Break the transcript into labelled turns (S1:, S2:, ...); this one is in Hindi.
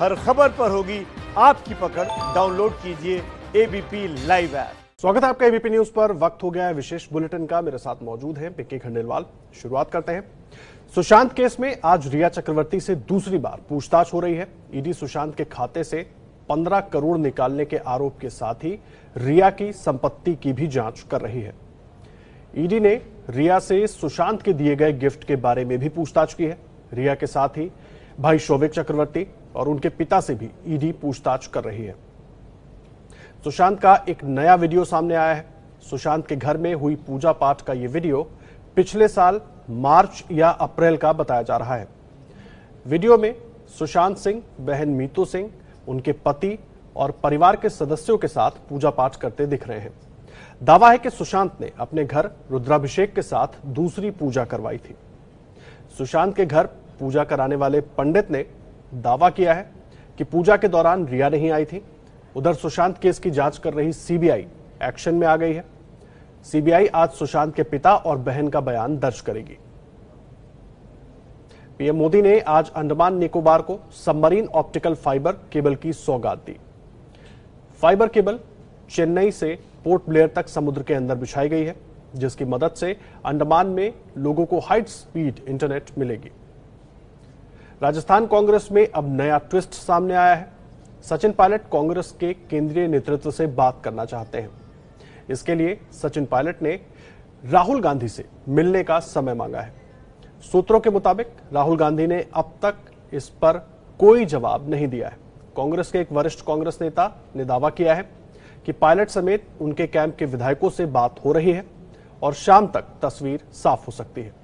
S1: हर खबर पर होगी आपकी पकड़ डाउनलोड कीजिए एबीपी लाइव ऐप स्वागत है आपका एबीपी न्यूज पर वक्त हो गया है विशेष बुलेटिन का मेरे साथ मौजूद है पिंकी खंडेलवाल शुरुआत करते हैं सुशांत केस में आज रिया चक्रवर्ती से दूसरी बार पूछताछ हो रही है ईडी e सुशांत के खाते से 15 करोड़ निकालने के आरोप के साथ ही रिया की संपत्ति की भी जांच कर रही है ईडी e ने रिया से सुशांत के दिए गए गिफ्ट के बारे में भी पूछताछ की है रिया के साथ ही भाई शोभिक चक्रवर्ती और उनके पिता से भी ईडी पूछताछ कर रही है सुशांत का एक नया वीडियो सामने आया है सुशांत के घर में हुई पूजा पाठ का यह वीडियो पिछले साल मार्च या अप्रैल का बताया जा रहा है वीडियो में सुशांत सिंह बहन मीतू सिंह उनके पति और परिवार के सदस्यों के साथ पूजा पाठ करते दिख रहे हैं दावा है कि सुशांत ने अपने घर रुद्राभिषेक के साथ दूसरी पूजा करवाई थी सुशांत के घर पूजा कराने वाले पंडित ने दावा किया है कि पूजा के दौरान रिया नहीं आई थी उधर सुशांत केस की जांच कर रही सीबीआई एक्शन में आ गई है सीबीआई आज सुशांत के पिता और बहन का बयान दर्ज करेगी पीएम मोदी ने आज अंडमान निकोबार को सबमरीन ऑप्टिकल फाइबर केबल की सौगात दी फाइबर केबल चेन्नई से पोर्ट ब्लेयर तक समुद्र के अंदर बिछाई गई है जिसकी मदद से अंडमान में लोगों को हाई स्पीड इंटरनेट मिलेगी राजस्थान कांग्रेस में अब नया ट्विस्ट सामने आया है सचिन पायलट कांग्रेस के केंद्रीय नेतृत्व से बात करना चाहते हैं इसके लिए सचिन पायलट ने राहुल गांधी से मिलने का समय मांगा है सूत्रों के मुताबिक राहुल गांधी ने अब तक इस पर कोई जवाब नहीं दिया है कांग्रेस के एक वरिष्ठ कांग्रेस नेता ने दावा किया है कि पायलट समेत उनके कैंप के विधायकों से बात हो रही है और शाम तक तस्वीर साफ हो सकती है